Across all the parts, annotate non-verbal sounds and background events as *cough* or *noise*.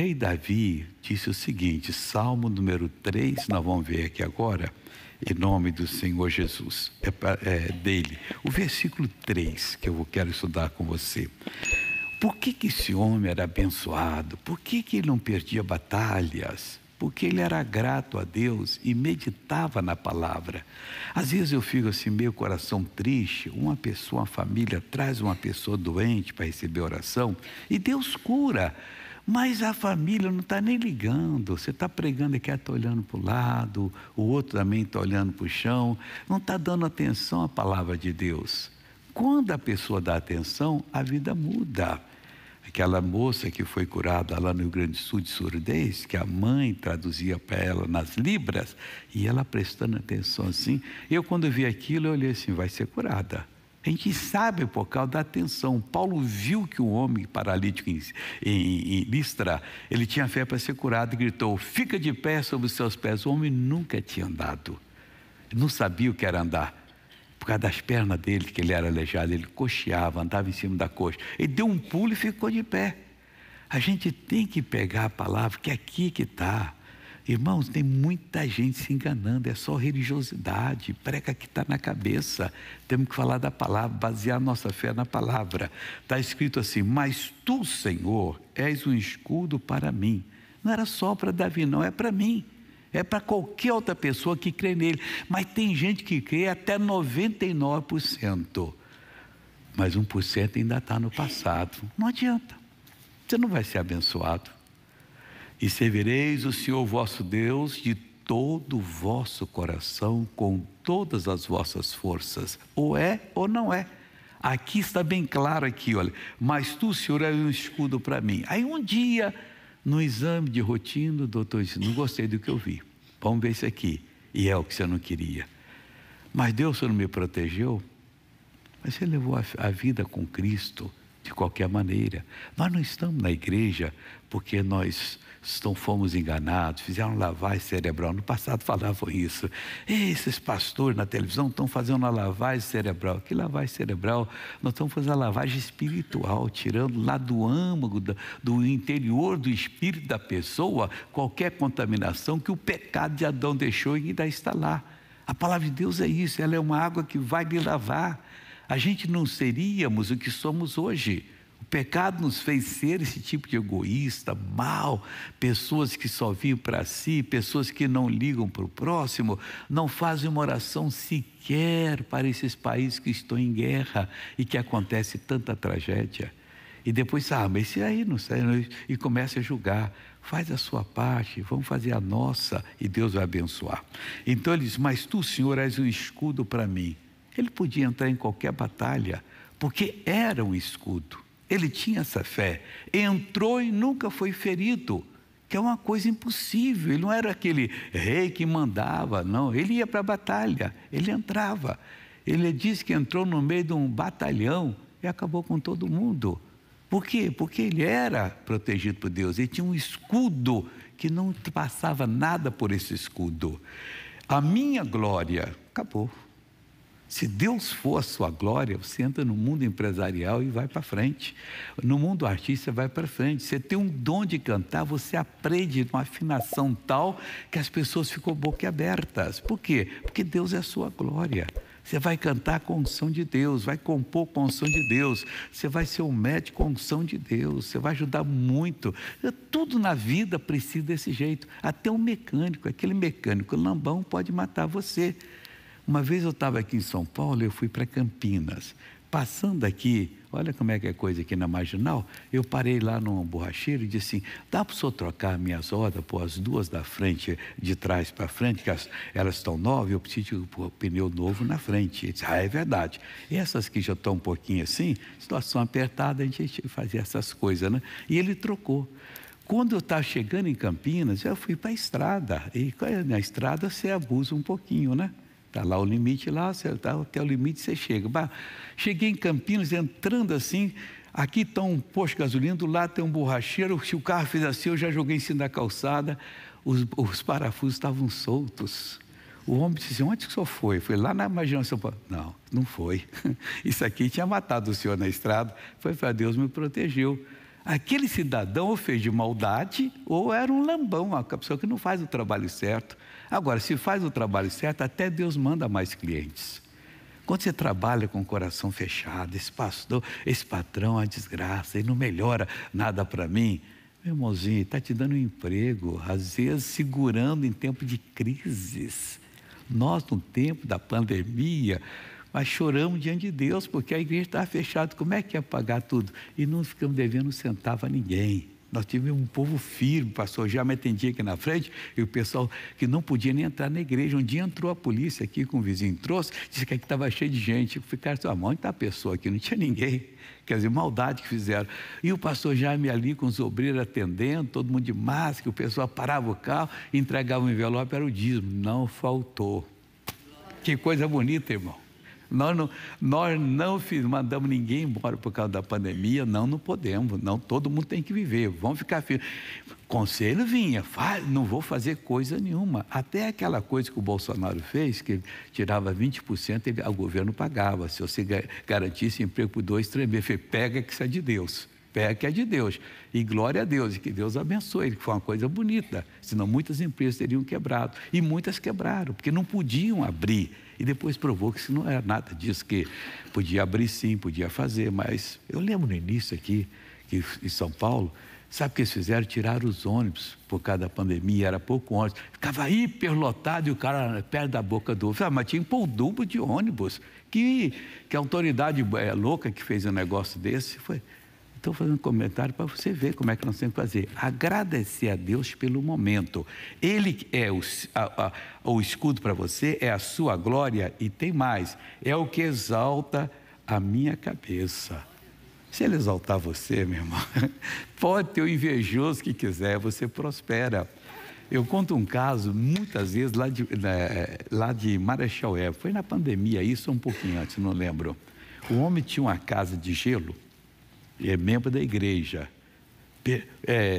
rei Davi disse o seguinte, Salmo número 3, nós vamos ver aqui agora, em nome do Senhor Jesus, é, é dele. O versículo 3 que eu quero estudar com você. Por que, que esse homem era abençoado? Por que, que ele não perdia batalhas? Porque ele era grato a Deus e meditava na palavra. Às vezes eu fico assim, meio coração triste. Uma pessoa, uma família, traz uma pessoa doente para receber oração e Deus cura. Mas a família não está nem ligando. Você está pregando e quer está olhando para o lado, o outro também está olhando para o chão, não está dando atenção à palavra de Deus. Quando a pessoa dá atenção, a vida muda. Aquela moça que foi curada lá no Rio Grande do Sul de surdez, que a mãe traduzia para ela nas libras, e ela prestando atenção assim. Eu, quando vi aquilo, eu olhei assim: vai ser curada. A gente sabe por causa da atenção. Paulo viu que o homem paralítico em, em, em Listra, ele tinha fé para ser curado e gritou: Fica de pé sobre os seus pés. O homem nunca tinha andado, não sabia o que era andar. Por causa das pernas dele, que ele era aleijado, ele cocheava, andava em cima da coxa. Ele deu um pulo e ficou de pé. A gente tem que pegar a palavra, que é aqui que está. Irmãos, tem muita gente se enganando, é só religiosidade, prega que está na cabeça. Temos que falar da palavra, basear nossa fé na palavra. Está escrito assim: Mas tu, Senhor, és um escudo para mim. Não era só para Davi, não, é para mim. É para qualquer outra pessoa que crê nele. Mas tem gente que crê até 99%. Mas 1% ainda está no passado. Não adianta. Você não vai ser abençoado e servireis o Senhor vosso Deus de todo o vosso coração, com todas as vossas forças. Ou é ou não é. Aqui está bem claro aqui, olha. Mas tu, Senhor, é um escudo para mim. Aí um dia, no exame de rotina, o doutor disse, não gostei do que eu vi. Vamos ver isso aqui. E é o que você não queria. Mas Deus, o Senhor não me protegeu? Mas você levou a, a vida com Cristo de qualquer maneira. Nós não estamos na igreja porque nós estão, fomos enganados, fizeram lavagem cerebral. No passado falavam isso. esses pastores na televisão estão fazendo uma lavagem cerebral. Que lavagem cerebral? Nós estamos fazendo a lavagem espiritual, tirando lá do âmago, do interior do espírito da pessoa, qualquer contaminação que o pecado de Adão deixou e ainda está lá. A palavra de Deus é isso, ela é uma água que vai lhe lavar a gente não seríamos o que somos hoje. O pecado nos fez ser esse tipo de egoísta, mal, pessoas que só vivem para si, pessoas que não ligam para o próximo, não fazem uma oração sequer para esses países que estão em guerra e que acontece tanta tragédia. E depois, ah, mas isso aí não sei, e começa a julgar. Faz a sua parte, vamos fazer a nossa e Deus vai abençoar. Então ele diz: Mas tu, Senhor, és um escudo para mim ele podia entrar em qualquer batalha, porque era um escudo. Ele tinha essa fé. Entrou e nunca foi ferido, que é uma coisa impossível. Ele não era aquele rei que mandava, não. Ele ia para a batalha, ele entrava. Ele disse que entrou no meio de um batalhão e acabou com todo mundo. Por quê? Porque ele era protegido por Deus, ele tinha um escudo que não passava nada por esse escudo. A minha glória acabou. Se Deus for a sua glória, você entra no mundo empresarial e vai para frente. No mundo artista, vai para frente. Você tem um dom de cantar, você aprende uma afinação tal que as pessoas ficam boquiabertas. Por quê? Porque Deus é a sua glória. Você vai cantar com unção de Deus, vai compor com unção de Deus, você vai ser um médico com unção de Deus, você vai ajudar muito. Tudo na vida precisa desse jeito. Até um mecânico, aquele mecânico lambão pode matar você. Uma vez eu estava aqui em São Paulo, eu fui para Campinas. Passando aqui, olha como é que é coisa aqui na Marginal, eu parei lá num borracheiro e disse assim, dá para o senhor trocar minhas rodas, pô, as duas da frente, de trás para frente, que elas estão novas, eu preciso de um pneu novo na frente. Ele disse, ah, é verdade. E essas que já estão um pouquinho assim, situação apertada, a gente fazia essas coisas, né? E ele trocou. Quando eu estava chegando em Campinas, eu fui para a estrada. E é, na estrada você abusa um pouquinho, né? Está lá o limite, lá tá, até o limite você chega. Bah, cheguei em Campinas, entrando assim, aqui está um posto de gasolina, do lado tem um borracheiro, se o carro fez assim, eu já joguei em cima da calçada, os, os parafusos estavam soltos. O homem disse, assim, onde que o senhor foi? Foi lá na Marginal São Paulo. Não, não foi. *laughs* Isso aqui tinha matado o senhor na estrada. Foi para Deus me protegeu. Aquele cidadão ou fez de maldade ou era um lambão, uma pessoa que não faz o trabalho certo. Agora, se faz o trabalho certo, até Deus manda mais clientes. Quando você trabalha com o coração fechado, esse pastor, esse patrão a desgraça, ele não melhora nada para mim. Meu irmãozinho, está te dando um emprego, às vezes segurando em tempo de crises. Nós, no tempo da pandemia, mas choramos diante de Deus, porque a igreja estava fechada, como é que ia pagar tudo? E não ficamos devendo um centavo a ninguém. Nós tivemos um povo firme, pastor já me atendia aqui na frente, e o pessoal que não podia nem entrar na igreja. Um dia entrou a polícia aqui com o vizinho, trouxe, disse que aqui estava cheio de gente. Ficaram é assim, ah, onde está a pessoa aqui? Não tinha ninguém. Quer dizer, maldade que fizeram. E o pastor Jaime ali com os obreiros atendendo, todo mundo de máscara, o pessoal parava o carro, entregava o um envelope, era o dízimo. Não faltou. Que coisa bonita, irmão. Nós não, nós não mandamos ninguém embora por causa da pandemia, não, não podemos, não, todo mundo tem que viver, vamos ficar firmes. Conselho vinha, faz, não vou fazer coisa nenhuma. Até aquela coisa que o Bolsonaro fez, que tirava 20%, o governo pagava, se você garantisse emprego por dois, três meses, pega que isso é de Deus pé que é de Deus. E glória a Deus, e que Deus abençoe, que foi uma coisa bonita, senão muitas empresas teriam quebrado. E muitas quebraram, porque não podiam abrir. E depois provou que isso não era nada disso, que podia abrir sim, podia fazer, mas eu lembro no início aqui, que em São Paulo, sabe o que eles fizeram? Tiraram os ônibus, por causa da pandemia, era pouco ônibus. Ficava hiperlotado e o cara perto da boca do ônibus. Ah, mas tinha um dobro de ônibus. Que, que autoridade é, louca que fez um negócio desse. Foi, Estou fazendo um comentário para você ver como é que nós temos que fazer. Agradecer a Deus pelo momento. Ele é o, a, a, o escudo para você, é a sua glória e tem mais. É o que exalta a minha cabeça. Se ele exaltar você, meu irmão, *laughs* pode ter o invejoso que quiser, você prospera. Eu conto um caso, muitas vezes, lá de, né, lá de Marechal Hermes. Foi na pandemia, isso um pouquinho antes, não lembro. O homem tinha uma casa de gelo é membro da igreja,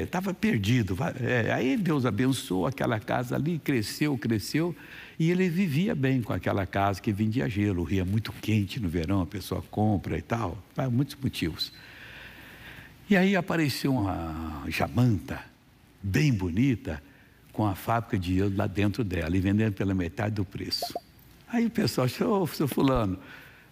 estava é, perdido. É, aí Deus abençoou aquela casa ali, cresceu, cresceu, e ele vivia bem com aquela casa que vendia gelo, o rio é muito quente no verão, a pessoa compra e tal, Por muitos motivos. E aí apareceu uma jamanta, bem bonita, com a fábrica de gelo lá dentro dela, e vendendo pela metade do preço. Aí o pessoal achou, oh, seu fulano,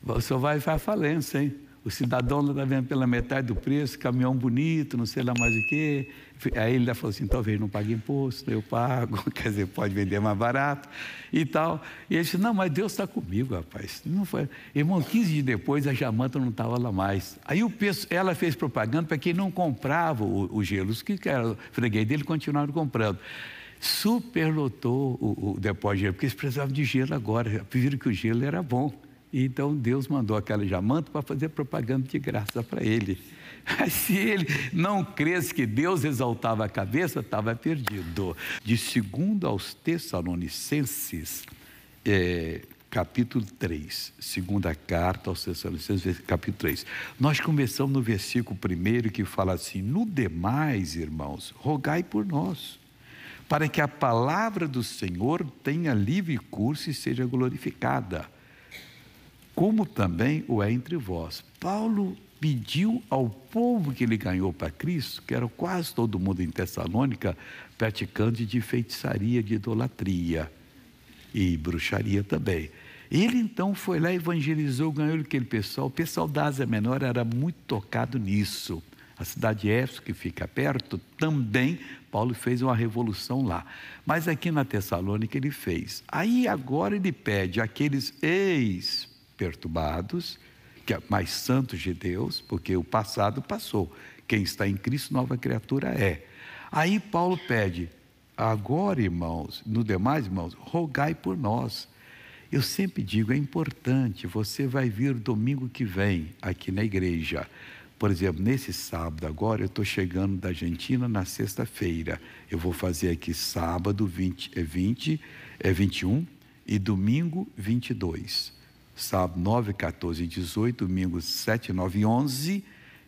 o senhor vai para falência, hein? o cidadão está vendo pela metade do preço, caminhão bonito, não sei lá mais o quê. Aí ele ainda falou assim, talvez não pague imposto, eu pago, *laughs* quer dizer, pode vender mais barato e tal. E ele disse, não, mas Deus está comigo, rapaz. Não foi. Irmão, 15 dias depois a Jamanta não estava lá mais. Aí o peso, ela fez propaganda para quem não comprava o, o gelo, os que eram freguês dele continuaram comprando superlotou o, o depósito de gelo, porque eles precisavam de gelo agora, viram que o gelo era bom então Deus mandou aquela jamanta para fazer propaganda de graça para ele. Mas *laughs* Se ele não cresce que Deus exaltava a cabeça, estava perdido. De segundo aos Tessalonicenses, é, capítulo 3, segunda carta aos Tessalonicenses, capítulo 3. Nós começamos no versículo primeiro que fala assim: No demais, irmãos, rogai por nós, para que a palavra do Senhor tenha livre curso e seja glorificada como também o é entre vós. Paulo pediu ao povo que ele ganhou para Cristo, que era quase todo mundo em Tessalônica, praticante de feitiçaria, de idolatria e bruxaria também. Ele então foi lá, evangelizou, ganhou aquele pessoal. O pessoal da Ásia Menor era muito tocado nisso. A cidade de Éfeso, que fica perto, também Paulo fez uma revolução lá. Mas aqui na Tessalônica ele fez. Aí agora ele pede àqueles ex perturbados, é mas santos de Deus, porque o passado passou. Quem está em Cristo, nova criatura é. Aí Paulo pede, agora, irmãos, no demais, irmãos, rogai por nós. Eu sempre digo, é importante, você vai vir domingo que vem aqui na igreja. Por exemplo, nesse sábado agora, eu estou chegando da Argentina na sexta-feira. Eu vou fazer aqui sábado 20, é 20, é 21 e domingo 22 sábado 9, 14 e 18, domingo 7, 9 e 11.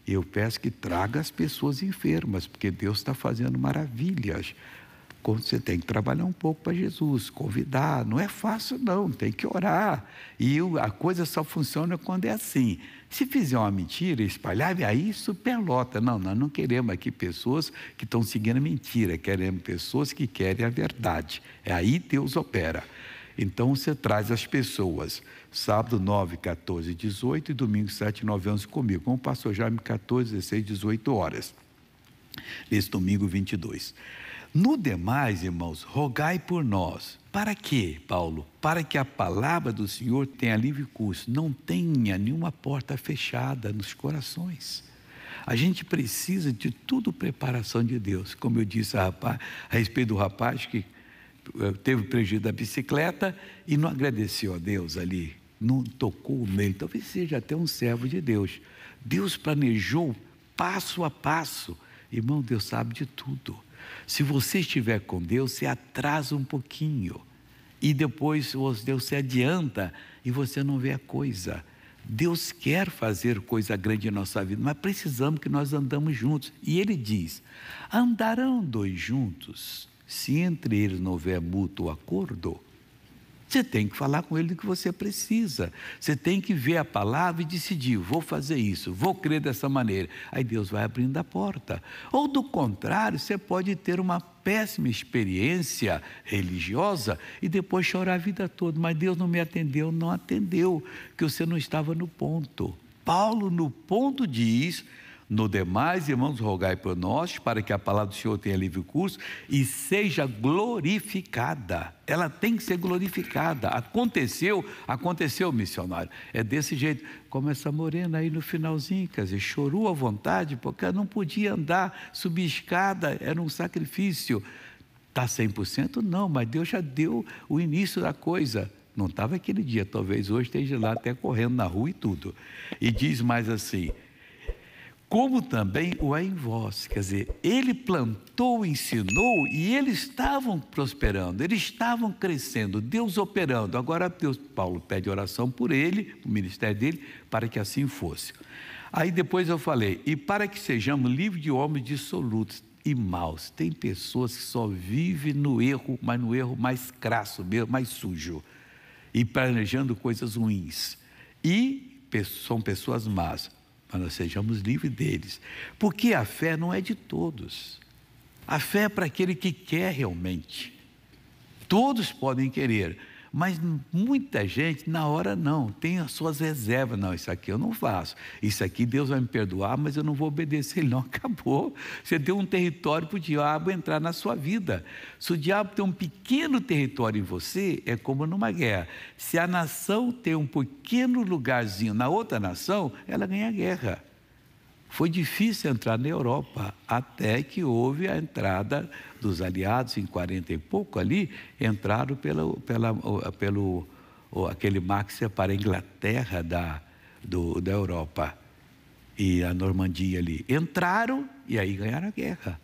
Eu peço que traga as pessoas enfermas, porque Deus está fazendo maravilhas. Quando você tem que trabalhar um pouco para Jesus, convidar, não é fácil não, tem que orar. E a coisa só funciona quando é assim. Se fizer uma mentira, espalhar, aí superlota. Não, nós não queremos aqui pessoas que estão seguindo a mentira, queremos pessoas que querem a verdade. É aí Deus opera. Então você traz as pessoas, sábado 9, 14, 18 e domingo 7, 9, 11 comigo, como passou já Jaime, 14, 16, 18 horas. Nesse domingo 22. No demais, irmãos, rogai por nós. Para quê, Paulo? Para que a palavra do Senhor tenha livre curso, não tenha nenhuma porta fechada nos corações. A gente precisa de tudo preparação de Deus. Como eu disse a, rapaz, a respeito do rapaz que eh, teve prejuízo da bicicleta e não agradeceu a Deus ali, não tocou nele. Talvez seja até um servo de Deus. Deus planejou passo a passo. Irmão, Deus sabe de tudo. Se você estiver com Deus, você atrasa um pouquinho. E depois Deus se adianta e você não vê a coisa. Deus quer fazer coisa grande em nossa vida, mas precisamos que nós andamos juntos. E Ele diz: andarão dois juntos se entre eles não houver mútuo acordo, você tem que falar com ele do que você precisa. Você tem que ver a palavra e decidir: vou fazer isso, vou crer dessa maneira. Aí Deus vai abrindo a porta. Ou do contrário, você pode ter uma péssima experiência religiosa e depois chorar a vida toda. Mas Deus não me atendeu, não atendeu, que você não estava no ponto. Paulo, no ponto, diz no demais, irmãos, rogai por nós, para que a palavra do Senhor tenha livre curso e seja glorificada. Ela tem que ser glorificada. Aconteceu, aconteceu, missionário. É desse jeito. Como essa morena aí no finalzinho, quer dizer, chorou à vontade, porque ela não podia andar, subir escada, era um sacrifício. Está 100%? Não, mas Deus já deu o início da coisa. Não estava aquele dia, talvez hoje esteja lá até correndo na rua e tudo. E diz mais assim: como também o é em vós. Quer dizer, ele plantou, ensinou e eles estavam prosperando, eles estavam crescendo, Deus operando. Agora, Deus, Paulo pede oração por ele, o ministério dele, para que assim fosse. Aí depois eu falei, e para que sejamos livres de homens dissolutos e maus. Tem pessoas que só vivem no erro, mas no erro mais crasso mesmo, mais sujo, e planejando coisas ruins. E são pessoas más mas nós sejamos livres deles. Porque a fé não é de todos. A fé é para aquele que quer realmente. Todos podem querer, mas muita gente, na hora, não, tem as suas reservas. Não, isso aqui eu não faço. Isso aqui Deus vai me perdoar, mas eu não vou obedecer. Ele não *laughs* acabou. Você deu um território para o diabo entrar na sua vida. Se o diabo tem um pequeno território em você, é como numa guerra. Se a nação tem um pequeno lugarzinho na outra nação, ela ganha a guerra. Foi difícil entrar na Europa, até que houve a entrada dos aliados, em 40 e pouco ali, entraram pelo, pela, pelo aquele Maxia para a Inglaterra da, do, da Europa e a Normandia ali. Entraram e aí ganharam a guerra.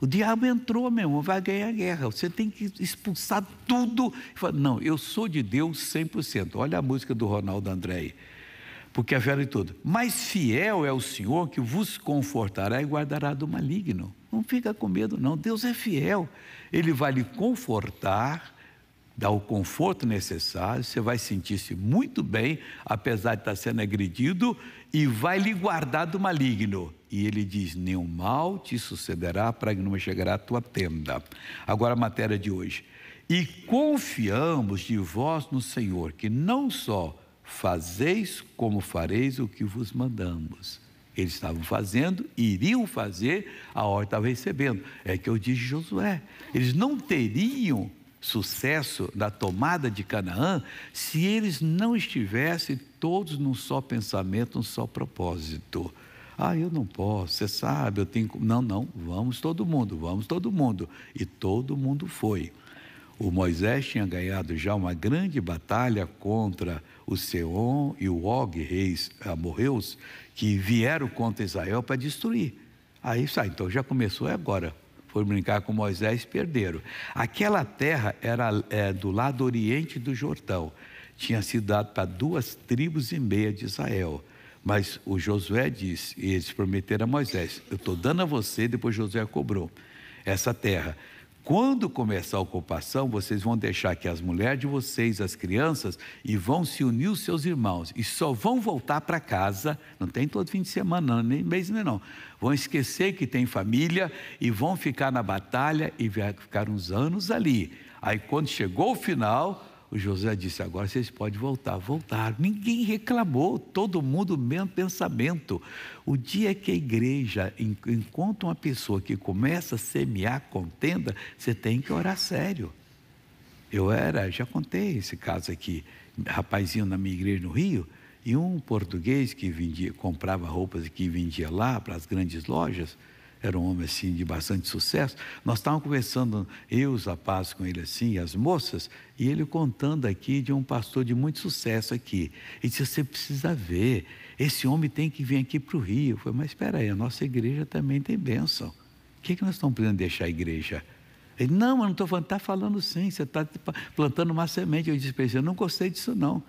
O diabo entrou mesmo, vai ganhar a guerra. Você tem que expulsar tudo. Não, eu sou de Deus 100%. Olha a música do Ronaldo Andréi porque é fiel em tudo. Mas fiel é o Senhor que vos confortará e guardará do maligno. Não fica com medo, não. Deus é fiel. Ele vai lhe confortar, dar o conforto necessário. Você vai sentir-se muito bem, apesar de estar sendo agredido, e vai lhe guardar do maligno. E ele diz: Nenhum mal te sucederá, para que não chegará à tua tenda. Agora a matéria de hoje. E confiamos de vós no Senhor, que não só fazeis como fareis o que vos mandamos. Eles estavam fazendo, iriam fazer, a ordem estava recebendo. É que eu disse Josué. Eles não teriam sucesso na tomada de Canaã se eles não estivessem todos num só pensamento, num só propósito. Ah, eu não posso, você sabe, eu tenho. Não, não, vamos todo mundo, vamos todo mundo. E todo mundo foi. O Moisés tinha ganhado já uma grande batalha contra o Seon e o Og, reis amorreus, ah, que vieram contra Israel para destruir. Aí sai, então já começou é agora. Foram brincar com Moisés e perderam. Aquela terra era é, do lado oriente do Jordão. Tinha sido dado para duas tribos e meia de Israel. Mas o Josué disse, e eles prometeram a Moisés: Eu estou dando a você, depois Josué cobrou essa terra. Quando começar a ocupação, vocês vão deixar que as mulheres de vocês, as crianças, e vão se unir os seus irmãos. E só vão voltar para casa, não tem todo fim de semana, não, nem mês nem não. Vão esquecer que tem família e vão ficar na batalha e ficar uns anos ali. Aí quando chegou o final, o José disse: agora vocês podem voltar. voltar. Ninguém reclamou, todo mundo, mesmo pensamento. O dia que a igreja encontra uma pessoa que começa a semear contenda, você tem que orar sério. Eu era, já contei esse caso aqui, rapazinho na minha igreja no Rio, e um português que vendia, comprava roupas que vendia lá para as grandes lojas era um homem assim de bastante sucesso. Nós estávamos conversando, eu, os rapazes com ele assim, as moças, e ele contando aqui de um pastor de muito sucesso aqui. E disse: Você precisa ver, esse homem tem que vir aqui para o Rio. Eu falei: Mas espera aí, a nossa igreja também tem bênção. O que, é que nós estamos precisando deixar a igreja? Ele, não, eu não estou falando, está falando sim, você está plantando uma semente. Eu disse para ele, eu não gostei disso não.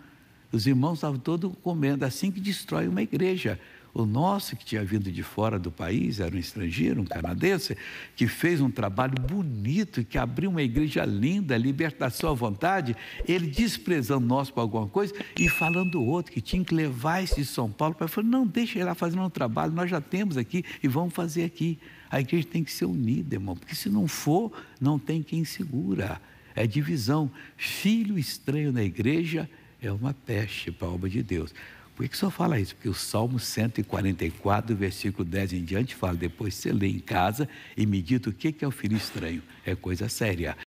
Os irmãos estavam todos comendo, assim que destrói uma igreja. O nosso, que tinha vindo de fora do país, era um estrangeiro, um canadense, que fez um trabalho bonito, que abriu uma igreja linda, libertação à vontade, ele desprezando nós por alguma coisa e falando o outro, que tinha que levar esse de São Paulo para falar, não, deixa ele lá fazer um trabalho, nós já temos aqui e vamos fazer aqui. A igreja tem que ser unida, irmão, porque se não for, não tem quem segura. É divisão. Filho estranho na igreja é uma peste para a obra de Deus. Por que, que o senhor fala isso? Porque o Salmo 144, versículo 10 em diante, fala: depois você lê em casa e me dita o que é o filho estranho. É coisa séria.